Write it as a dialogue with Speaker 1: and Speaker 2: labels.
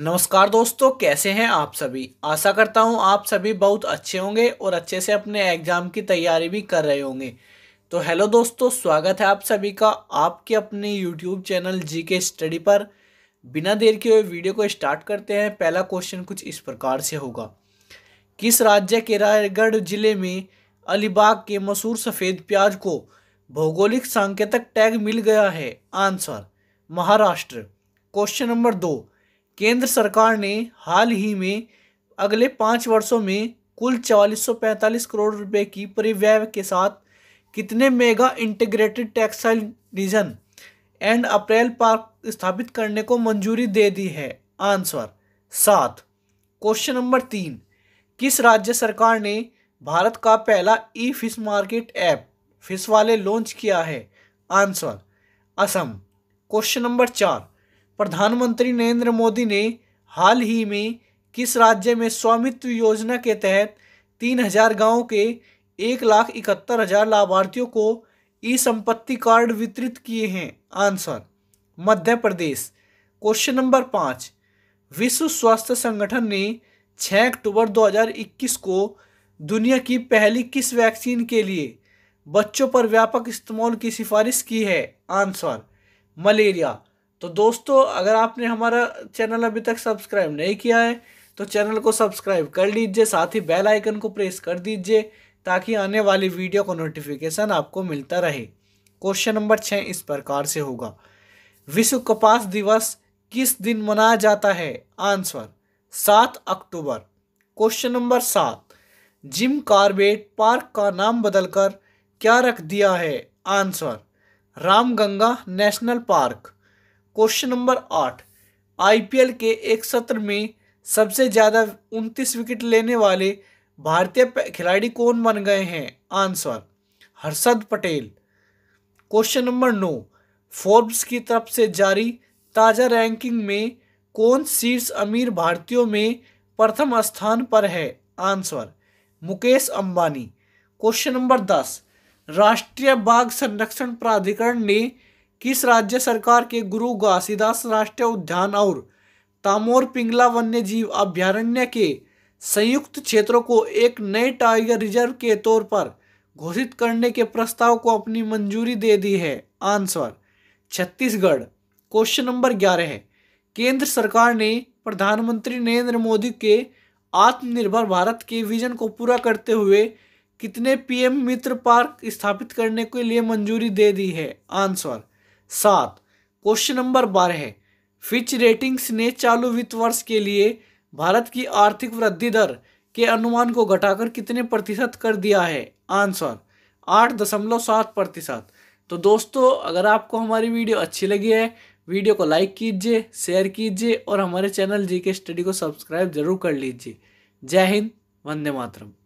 Speaker 1: नमस्कार दोस्तों कैसे हैं आप सभी आशा करता हूं आप सभी बहुत अच्छे होंगे और अच्छे से अपने एग्ज़ाम की तैयारी भी कर रहे होंगे तो हेलो दोस्तों स्वागत है आप सभी का आपके अपने यूट्यूब चैनल जी के स्टडी पर बिना देर के हुए वीडियो को स्टार्ट करते हैं पहला क्वेश्चन कुछ इस प्रकार से होगा किस राज्य के रायगढ़ जिले में अलीबाग के मशहूर सफ़ेद प्याज को भौगोलिक सांकेतक टैग मिल गया है आंसर महाराष्ट्र क्वेश्चन नंबर दो केंद्र सरकार ने हाल ही में अगले पाँच वर्षों में कुल चवालीस करोड़ रुपए की परिव्यय के साथ कितने mega integrated textile division and apparel park स्थापित करने को मंजूरी दे दी है आंसर सात क्वेश्चन नंबर तीन किस राज्य सरकार ने भारत का पहला e fish market app fish वाले लॉन्च किया है आंसर असम क्वेश्चन नंबर चार प्रधानमंत्री नरेंद्र मोदी ने हाल ही में किस राज्य में स्वामित्व योजना के तहत तीन हजार गाँव के एक लाख इकहत्तर हजार लाभार्थियों को ई संपत्ति कार्ड वितरित किए हैं answer Madhya Pradesh question number पाँच विश्व स्वास्थ्य संगठन ने 6 अक्टूबर 2021 को दुनिया की पहली किस वैक्सीन के लिए बच्चों पर व्यापक इस्तेमाल की सिफारिश की है आंसर मलेरिया तो दोस्तों अगर आपने हमारा चैनल अभी तक सब्सक्राइब नहीं किया है तो चैनल को सब्सक्राइब कर लीजिए साथ ही बेल आइकन को प्रेस कर दीजिए ताकि आने वाली वीडियो का नोटिफिकेशन आपको मिलता रहे क्वेश्चन नंबर छः इस प्रकार से होगा विश्व कपास दिवस किस दिन मनाया जाता है आंसर सात अक्टूबर क्वेश्चन नंबर सात जिम कार्बेट पार्क का नाम बदलकर क्या रख दिया है answer Ramganga national park question number आठ आईपीएल के एक सत्र में सबसे ज़्यादा उनतीस विकेट लेने वाले भारतीय खिलाड़ी कौन बन गए हैं answer Harshad Patel question number नौ फोर्ब्स की तरफ से जारी ताज़ा रैंकिंग में कौन शीर्ष अमीर भारतीयों में प्रथम स्थान पर है answer Mukesh Ambani question number दस राष्ट्रीय बाघ संरक्षण प्राधिकरण ने किस राज्य सरकार के गुरु घासीदास राष्ट्रीय उद्यान और तामोर पिंगला वन्य जीव अभ्यारण्य के संयुक्त क्षेत्रों को एक नए टाइगर रिजर्व के तौर पर घोषित करने के प्रस्ताव को अपनी मंजूरी दे दी है आंसर छत्तीसगढ़ क्वेश्चन नंबर ग्यारह है केंद्र सरकार ने प्रधानमंत्री नरेंद्र मोदी के आत्मनिर्भर भारत के विजन को पूरा करते हुए कितने पीएम मित्र पार्क स्थापित करने के लिए मंजूरी दे दी है आंसर सात क्वेश्चन नंबर बारह फिच रेटिंग्स ने चालू वित्त वर्ष के लिए भारत की आर्थिक वृद्धि दर के अनुमान को घटाकर कितने प्रतिशत कर दिया है आंसर आठ दशमलव सात प्रतिशत तो दोस्तों अगर आपको हमारी वीडियो अच्छी लगी है वीडियो को लाइक कीजिए शेयर कीजिए और हमारे चैनल जी के स्टडी को सब्सक्राइब जरूर कर लीजिए जय हिंद वंदे मातरम